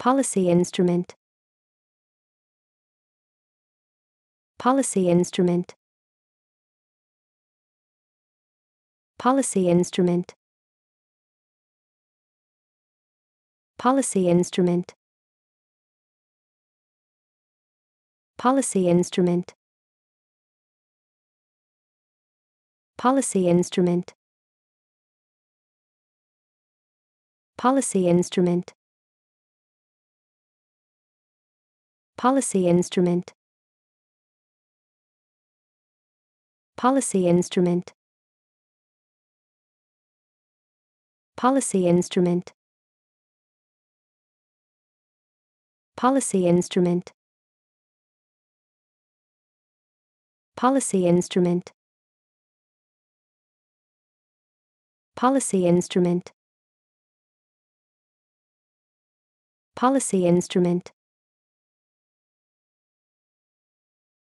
Policy instrument. Policy instrument. Policy instrument. Policy instrument. Policy instrument. Policy instrument. Policy instrument. Policy instrument. Policy instrument. Policy instrument. Policy instrument. Policy instrument. Policy instrument. Policy instrument.